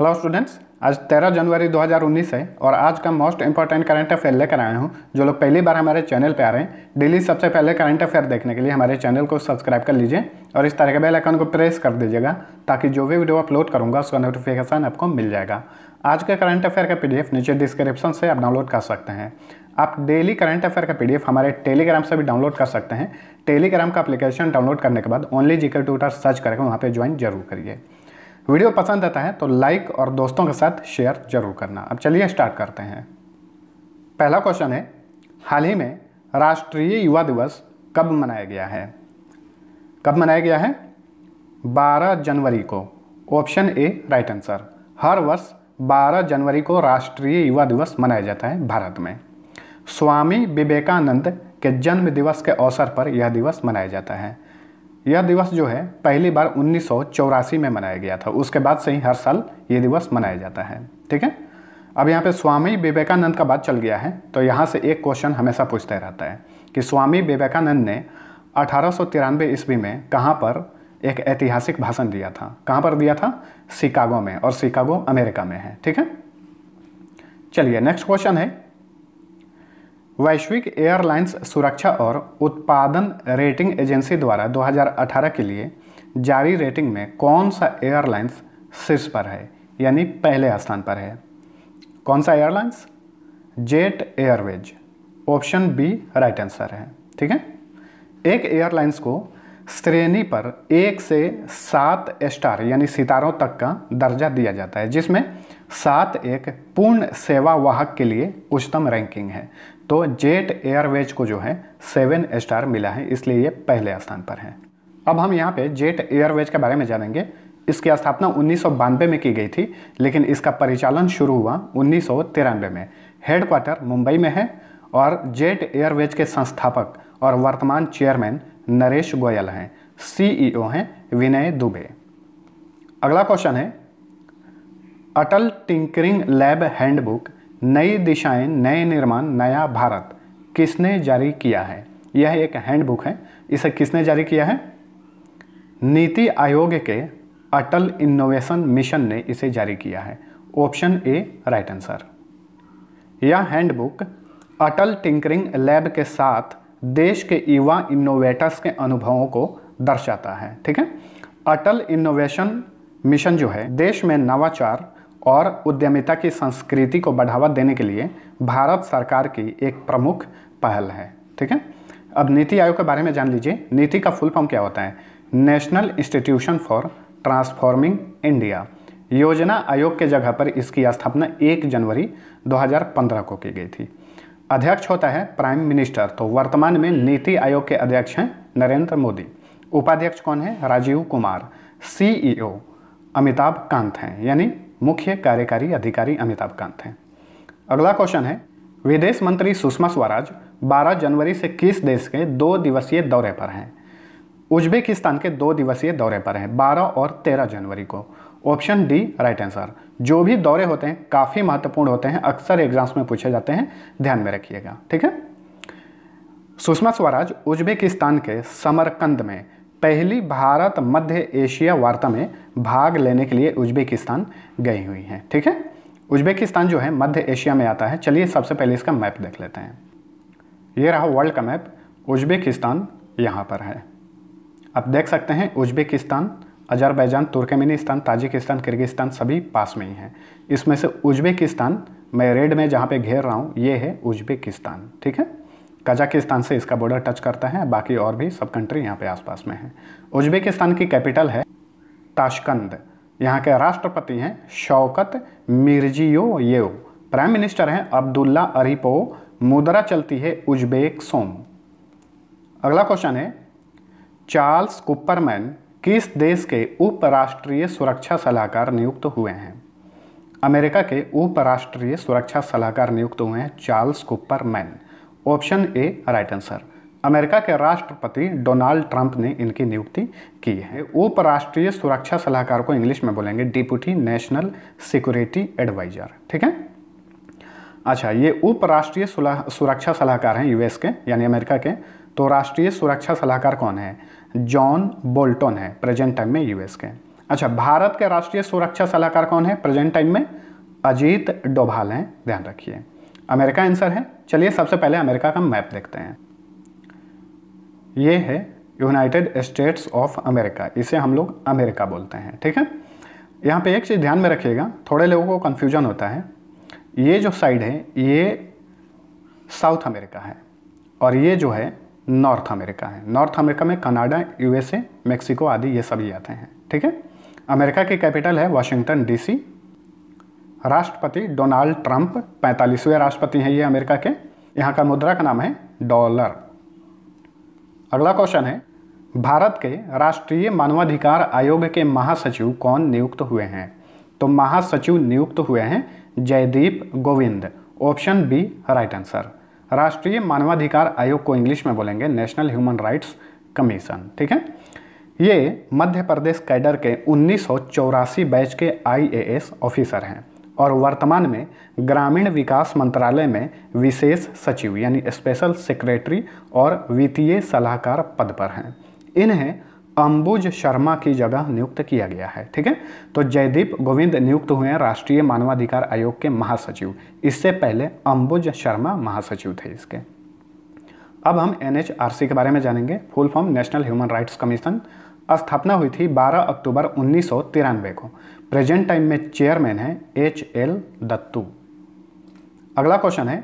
hello students आज 13 जनवरी 2019 है और आज का मोस्ट इंपॉर्टेंट करंट अफेयर लेकर आया हूँ जो लोग पहली बार हमारे चैनल पे आ रहे हैं डेली सबसे पहले करंट अफेयर देखने के लिए हमारे चैनल को सब्सक्राइब कर लीजिए और इस तरह के बेल आइकन को प्रेस कर दीजिएगा ताकि जो भी वीडियो अपलोड करूँगा उसका नोटिफिकेशन आपको मिल जाएगा आज का करंट अफेयर का पी नीचे डिस्क्रिप्शन से आप डाउनलोड कर सकते हैं आप डेली करंट अफेयर का पीडीएफ हमारे टेलीग्राम से भी डाउनलोड कर सकते हैं टेलीग्राम का एप्लीकेशन डाउनलोड करने के बाद ओनली जी ट्विटर सर्च करके वहाँ पर ज्वाइन जरूर करिए वीडियो पसंद आता है तो लाइक और दोस्तों के साथ शेयर जरूर करना अब चलिए स्टार्ट करते हैं पहला क्वेश्चन है हाल ही में राष्ट्रीय युवा दिवस कब मनाया गया है कब मनाया गया है 12 जनवरी को ऑप्शन ए राइट आंसर हर वर्ष 12 जनवरी को राष्ट्रीय युवा दिवस मनाया जाता है भारत में स्वामी विवेकानंद के जन्म दिवस के अवसर पर यह दिवस मनाया जाता है यह दिवस जो है पहली बार उन्नीस में मनाया गया था उसके बाद से ही हर साल ये दिवस मनाया जाता है ठीक है अब यहाँ पे स्वामी विवेकानंद का बात चल गया है तो यहाँ से एक क्वेश्चन हमेशा पूछता रहता है कि स्वामी विवेकानंद ने अठारह ईस्वी में कहाँ पर एक ऐतिहासिक भाषण दिया था कहाँ पर दिया था शिकागो में और शिकागो अमेरिका में है ठीक है चलिए नेक्स्ट क्वेश्चन है वैश्विक एयरलाइंस सुरक्षा और उत्पादन रेटिंग एजेंसी द्वारा 2018 के लिए जारी रेटिंग में कौन सा एयरलाइंस शीर्ष पर है यानी पहले स्थान पर है कौन सा airlines Jet Airways option B right answer है ठीक है एक एयरलाइंस को श्रेणी पर एक से सात स्टार यानी सितारों तक का दर्जा दिया जाता है जिसमें सात एक पूर्ण सेवा वाहक के लिए उच्चतम रैंकिंग है तो जेट एयरवेज को जो है सेवन स्टार मिला है इसलिए ये पहले स्थान पर है अब हम यहाँ पे जेट एयरवेज के बारे में जानेंगे इसकी स्थापना उन्नीस में की गई थी लेकिन इसका परिचालन शुरू हुआ उन्नीस में हेडक्वार्टर मुंबई में है और जेट एयरवेज के संस्थापक और वर्तमान चेयरमैन नरेश गोयल हैं सीईओ e हैं विनय दुबे अगला क्वेश्चन है अटल टिंकरिंग लैब हैंडबुक नई दिशाएं नए निर्माण नया भारत किसने जारी किया है यह एक हैंडबुक है इसे किसने जारी किया है नीति आयोग के अटल इनोवेशन मिशन ने इसे जारी किया है ऑप्शन ए राइट आंसर यह हैंडबुक अटल टिंकरिंग लैब के साथ देश के युवा इनोवेटर्स के अनुभवों को दर्शाता है ठीक है अटल इनोवेशन मिशन जो है देश में नवाचार और उद्यमिता की संस्कृति को बढ़ावा देने के लिए भारत सरकार की एक प्रमुख पहल है ठीक है अब नीति आयोग के बारे में जान लीजिए नीति का फुल फॉर्म क्या होता है National Institution for Transforming India योजना आयोग के जगह पर इसकी स्थापना 1 जनवरी 2015 को की गई थी अध्यक्ष होता है प्राइम मिनिस्टर तो वर्तमान में नीति आयोग के अध्यक्ष हैं नरेंद्र मोदी उपाध्यक्ष कौन है राजीव कुमार सीईओ e अमिताभ कांत हैं यानी मुख्य कार्यकारी अधिकारी अमिताभ कांत हैं अगला क्वेश्चन है विदेश मंत्री सुषमा स्वराज 12 जनवरी से किस देश के दो दिवसीय दौरे पर हैं उज्बेकिस्तान के दो दिवसीय दौरे पर हैं 12 और 13 जनवरी को ऑप्शन डी राइट आंसर जो भी दौरे होते हैं काफ़ी महत्वपूर्ण होते हैं अक्सर एग्जाम्स में पूछे जाते हैं ध्यान में रखिएगा ठीक है सुषमा स्वराज उज्बेकिस्तान के समरकंद में पहली भारत मध्य एशिया वार्ता में भाग लेने के लिए उज्बेकिस्तान गई हुई हैं ठीक है उज्बेकिस्तान जो है मध्य एशिया में आता है चलिए सबसे पहले इसका मैप देख लेते हैं ये रहा वर्ल्ड का मैप उज्बेकिस्तान यहाँ पर है आप देख सकते हैं Uzbekistan Azerbaijan Turkmenistan Tajikistan Kyrgyzstan सभी पास में ही हैं इसमें से उज्बेकिस्तान मैं रेड में जहाँ पे घेर रहा हूँ ये है उज्बेकिस्तान ठीक है कजाकिस्तान से इसका बॉर्डर टच करता है बाकी और भी सब कंट्री यहाँ पे आसपास में है उज्बेकिस्तान की कैपिटल है ताशकंद यहाँ के राष्ट्रपति हैं शौकत येव प्राइम मिनिस्टर हैं अब्दुल्ला अरिपो मुद्रा चलती है उज्बेक सोम अगला क्वेश्चन है चार्ल्स कुपरमैन किस देश के उपराष्ट्रीय सुरक्षा सलाहकार नियुक्त हुए हैं अमेरिका के उपराष्ट्रीय सुरक्षा सलाहकार नियुक्त हुए हैं Charles Kupperman option A right answer America के राष्ट्रपति डोनाल्ड ट्रंप ने इनकी नियुक्ति की है उपराष्ट्रीय सुरक्षा सलाहकार को इंग्लिश में बोलेंगे डिप्यूटी नेशनल सिक्योरिटी एडवाइजर ठीक है अच्छा ये उपराष्ट्रीय सुरक्षा सलाहकार हैं यूएस के यानी अमेरिका के तो राष्ट्रीय सुरक्षा सलाहकार कौन है जॉन बोल्टन है प्रेजेंट टाइम में यूएस के अच्छा भारत के राष्ट्रीय सुरक्षा सलाहकार कौन है प्रेजेंट टाइम में अजीत डोभाल हैं ध्यान रखिए अमेरिका आंसर है चलिए सबसे पहले अमेरिका का मैप देखते हैं ये है यूनाइटेड स्टेट्स ऑफ अमेरिका इसे हम लोग अमेरिका बोलते हैं ठीक है यहाँ पे एक चीज़ ध्यान में रखिएगा थोड़े लोगों को कन्फ्यूजन होता है ये जो साइड है ये साउथ अमेरिका है और ये जो है नॉर्थ अमेरिका है नॉर्थ अमेरिका में कनाडा यूएसए मेक्सिको आदि ये सभी आते हैं ठीक है अमेरिका की कैपिटल है वाशिंगटन डीसी राष्ट्रपति डोनाल्ड ट्रंप पैंतालीसवें राष्ट्रपति हैं ये अमेरिका के यहाँ का मुद्रा का नाम है डॉलर अगला क्वेश्चन है भारत के राष्ट्रीय मानवाधिकार आयोग के महासचिव कौन नियुक्त हुए हैं तो महासचिव नियुक्त हुए हैं Jaydeep Govind option B right answer राष्ट्रीय मानवाधिकार आयोग को इंग्लिश में बोलेंगे नेशनल ह्यूमन राइट्स कमीशन ठीक है ये मध्य प्रदेश कैडर के उन्नीस बैच के आईएएस ऑफिसर हैं और वर्तमान में ग्रामीण विकास मंत्रालय में विशेष सचिव यानी स्पेशल सेक्रेटरी और वित्तीय सलाहकार पद पर हैं इन्हें अंबुज शर्मा की जगह नियुक्त किया गया है ठीक है तो जयदीप गोविंद नियुक्त हुए हैं राष्ट्रीय मानवाधिकार आयोग के महासचिव इससे पहले अंबुज शर्मा महासचिव थे इसके अब हम एन के बारे में जानेंगे full form national human rights commission स्थापना हुई थी 12 अक्टूबर उन्नीस को प्रेजेंट टाइम में चेयरमैन है एच एल दत्तू अगला क्वेश्चन है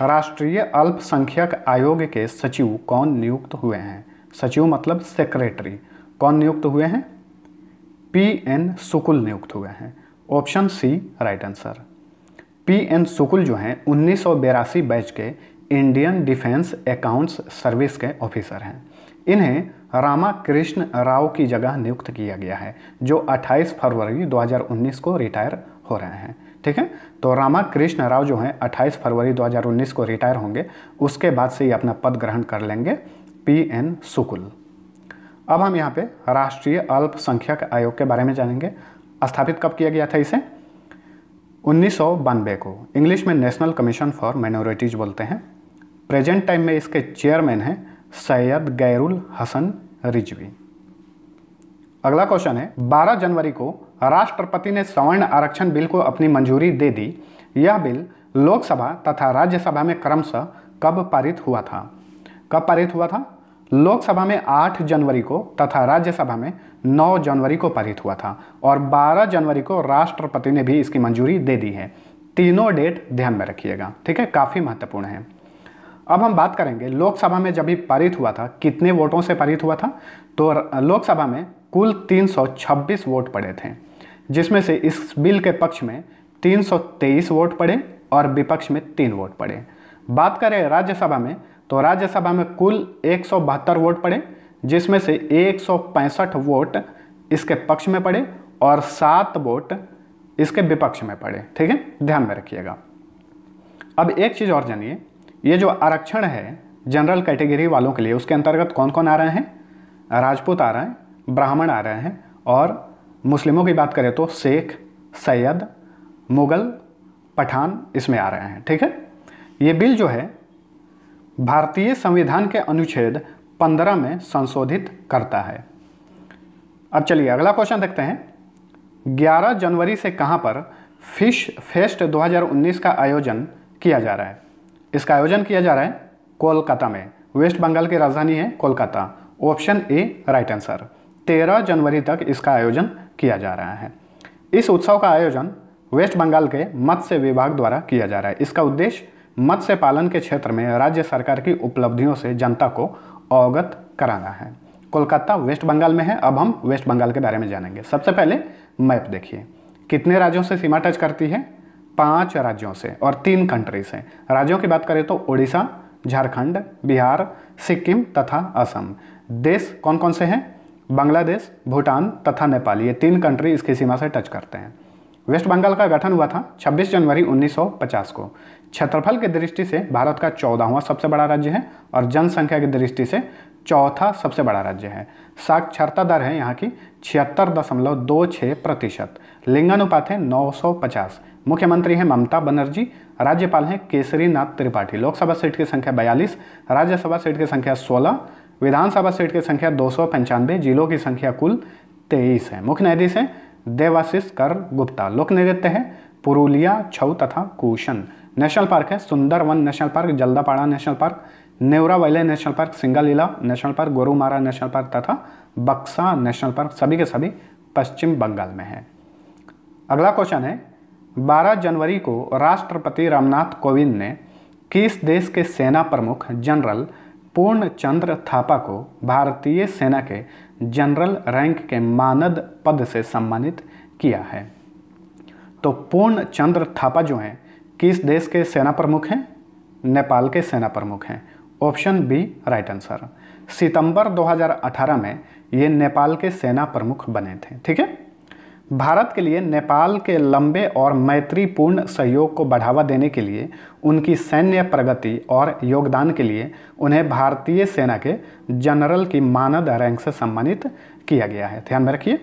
राष्ट्रीय अल्पसंख्यक आयोग के सचिव कौन नियुक्त हुए हैं सचिव मतलब सेक्रेटरी कौन नियुक्त हुए हैं पी एन सुकुल नियुक्त हुए हैं option C right answer P N Sukul जो हैं उन्नीस बैच के इंडियन डिफेंस अकाउंट्स सर्विस के ऑफिसर हैं इन्हें रामा कृष्ण राव की जगह नियुक्त किया गया है जो 28 फरवरी 2019 को रिटायर हो रहे हैं ठीक है तो रामा कृष्ण राव जो हैं 28 फरवरी 2019 को रिटायर होंगे उसके बाद से ही अपना पद ग्रहण कर लेंगे पी एन सुकुल अब हम यहाँ पे राष्ट्रीय अल्पसंख्यक आयोग के बारे में जानेंगे स्थापित कब किया गया था इसे उन्नीस को इंग्लिश में नेशनल कमीशन फॉर माइनॉरिटीज़ बोलते हैं प्रेजेंट टाइम में इसके चेयरमैन हैं सैयद गैरुल हसन रिजवी अगला क्वेश्चन है 12 जनवरी को राष्ट्रपति ने सवर्ण आरक्षण बिल को अपनी मंजूरी दे दी यह बिल लोकसभा तथा राज्यसभा में क्रमशः कब पारित हुआ था कब पारित हुआ था लोकसभा में 8 जनवरी को तथा राज्यसभा में 9 जनवरी को पारित हुआ था और 12 जनवरी को राष्ट्रपति ने भी इसकी मंजूरी दे दी है तीनों डेट ध्यान में रखिएगा ठीक है काफ़ी महत्वपूर्ण है अब हम बात करेंगे लोकसभा में जब भी पारित हुआ था कितने वोटों से पारित हुआ था तो लोकसभा में कुल 326 वोट पड़े थे जिसमें से इस बिल के पक्ष में 323 वोट पड़े और विपक्ष में तीन वोट पड़े बात करें राज्यसभा में तो राज्यसभा में कुल एक वोट पड़े जिसमें से एक वोट इसके पक्ष में पड़े और सात वोट इसके विपक्ष में पड़े ठीक है ध्यान में रखिएगा अब एक चीज़ और जानिए ये जो आरक्षण है जनरल कैटेगरी वालों के लिए उसके अंतर्गत कौन कौन आ रहे हैं राजपूत आ रहे हैं ब्राह्मण आ रहे हैं और मुस्लिमों की बात करें तो शेख सैयद मुग़ल पठान इसमें आ रहे हैं ठीक है ये बिल जो है भारतीय संविधान के अनुच्छेद 15 में संशोधित करता है अब चलिए अगला क्वेश्चन देखते हैं 11 जनवरी से कहाँ पर फिश फेस्ट 2019 का आयोजन किया जा रहा है इसका आयोजन किया जा रहा है कोलकाता में वेस्ट बंगाल की राजधानी है Kolkata option A right answer तेरह जनवरी तक इसका आयोजन किया जा रहा है इस उत्सव का आयोजन वेस्ट बंगाल के मत्स्य विभाग द्वारा किया जा रहा है इसका उद्देश्य मत्स्य पालन के क्षेत्र में राज्य सरकार की उपलब्धियों से जनता को अवगत कराना है कोलकाता वेस्ट बंगाल में है अब हम वेस्ट बंगाल के बारे में जानेंगे सबसे पहले मैप देखिए कितने राज्यों से सीमा टच करती है पांच राज्यों से और तीन कंट्री से राज्यों की बात करें तो उड़ीसा झारखंड बिहार सिक्किम तथा असम देश कौन कौन से हैं बांग्लादेश भूटान तथा नेपाल ये तीन कंट्री इसकी सीमा से टच करते हैं वेस्ट बंगाल का गठन हुआ था 26 जनवरी 1950 को क्षेत्रफल की दृष्टि से भारत का चौदहवा सबसे बड़ा राज्य है और जनसंख्या की दृष्टि से चौथा सबसे बड़ा राज्य है साक्षरता दर है यहाँ की छिहत्तर दशमलव दो छः प्रतिशत लिंगानुपात है 950 मुख्यमंत्री हैं ममता बनर्जी राज्यपाल हैं केसरी नाथ त्रिपाठी लोकसभा सीट की संख्या बयालीस राज्यसभा सीट की संख्या सोलह विधानसभा सीट की संख्या दो जिलों की संख्या कुल तेईस है मुख्य न्यायाधीश हैं देवाशीष कर गुप्ता लोक नृत्य है पुरुलिया छऊ तथा कुशन नेशनल पार्क है Sundarban national park Jaldapara national park Neora valley national park Singalila national park Gorumara national park तथा बक्सा नेशनल पार्क सभी के सभी पश्चिम बंगाल में है अगला क्वेश्चन है 12 जनवरी को राष्ट्रपति रामनाथ कोविंद ने किस देश के सेना प्रमुख जनरल पूर्ण चंद्र थापा को भारतीय सेना के जनरल रैंक के मानद पद से सम्मानित किया है तो पूर्ण चंद्र थापा जो हैं किस देश के सेना प्रमुख हैं नेपाल के सेना प्रमुख हैं ऑप्शन बी राइट आंसर सितंबर 2018 में ये नेपाल के सेना प्रमुख बने थे ठीक है भारत के लिए नेपाल के लंबे और मैत्रीपूर्ण सहयोग को बढ़ावा देने के लिए उनकी सैन्य प्रगति और योगदान के लिए उन्हें भारतीय सेना के जनरल की मानद रैंक से सम्मानित किया गया है ध्यान में रखिए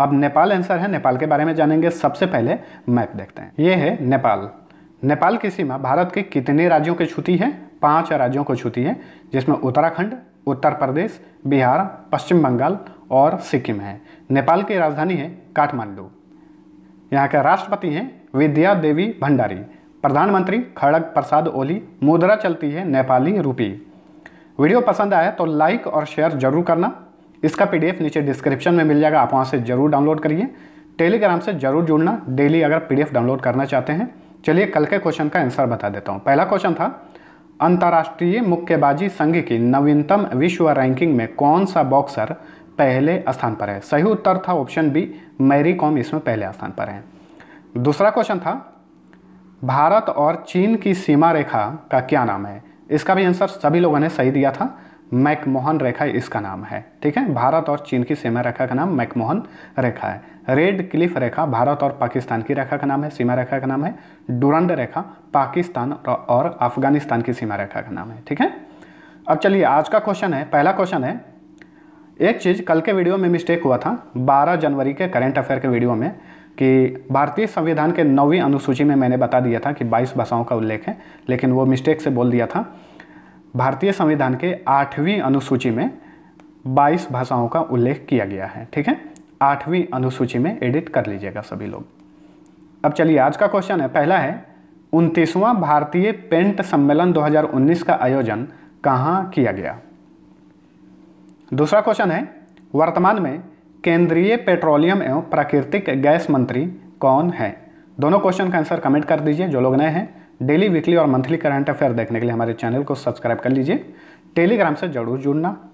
अब नेपाल आंसर है नेपाल के बारे में जानेंगे सबसे पहले मैप देखते हैं ये है नेपाल नेपाल की सीमा भारत के कितने राज्यों के छूती है पांच राज्यों को छूती है जिसमें उत्तराखंड उत्तर प्रदेश बिहार पश्चिम बंगाल और सिक्किम है नेपाल की राजधानी है काठमांडू यहाँ के राष्ट्रपति हैं विद्या देवी भंडारी प्रधानमंत्री खड़ग प्रसाद ओली मुद्रा चलती है नेपाली रूपी वीडियो पसंद आया तो लाइक और शेयर जरूर करना इसका पीडीएफ नीचे डिस्क्रिप्शन में मिल जाएगा आप वहाँ से जरूर डाउनलोड करिए टेलीग्राम से जरूर जुड़ना डेली अगर पीडीएफ डाउनलोड करना चाहते हैं चलिए कल के क्वेश्चन का आंसर बता देता हूँ पहला क्वेश्चन था अंतर्राष्ट्रीय मुक्केबाजी संघ की नवीनतम विश्व रैंकिंग में कौन सा बॉक्सर पहले स्थान पर है सही उत्तर था ऑप्शन बी मैरी कॉम इसमें पहले स्थान पर है दूसरा क्वेश्चन था भारत और चीन की सीमा रेखा का क्या नाम है इसका भी आंसर सभी लोगों ने सही दिया था मैकमोहन रेखा इसका नाम है ठीक है भारत और चीन की सीमा रेखा का नाम मैकमोहन रेखा है रेड क्लिफ रेखा भारत और पाकिस्तान की रेखा का नाम है सीमा रेखा का नाम है डुरंड रेखा पाकिस्तान और अफगानिस्तान की सीमा रेखा का नाम है ठीक है अब चलिए आज का क्वेश्चन है पहला क्वेश्चन है एक चीज़ कल के वीडियो में मिस्टेक हुआ था बारह जनवरी के करंट अफेयर के वीडियो में कि भारतीय संविधान के नौवीं अनुसूची में मैंने बता दिया था कि बाईस भाषाओं का उल्लेख है लेकिन वो मिस्टेक से बोल दिया था भारतीय संविधान के आठवीं अनुसूची में 22 भाषाओं का उल्लेख किया गया है ठीक है आठवीं अनुसूची में एडिट कर लीजिएगा सभी लोग अब चलिए आज का क्वेश्चन है पहला है उनतीसवां भारतीय पेंट सम्मेलन 2019 का आयोजन कहाँ किया गया दूसरा क्वेश्चन है वर्तमान में केंद्रीय पेट्रोलियम एवं प्राकृतिक गैस मंत्री कौन है दोनों क्वेश्चन का आंसर कमेंट कर दीजिए जो लोग नए हैं डेली वीकली और मंथली करंट अफेयर देखने के लिए हमारे चैनल को सब्सक्राइब कर लीजिए टेलीग्राम से जरूर जुड़ना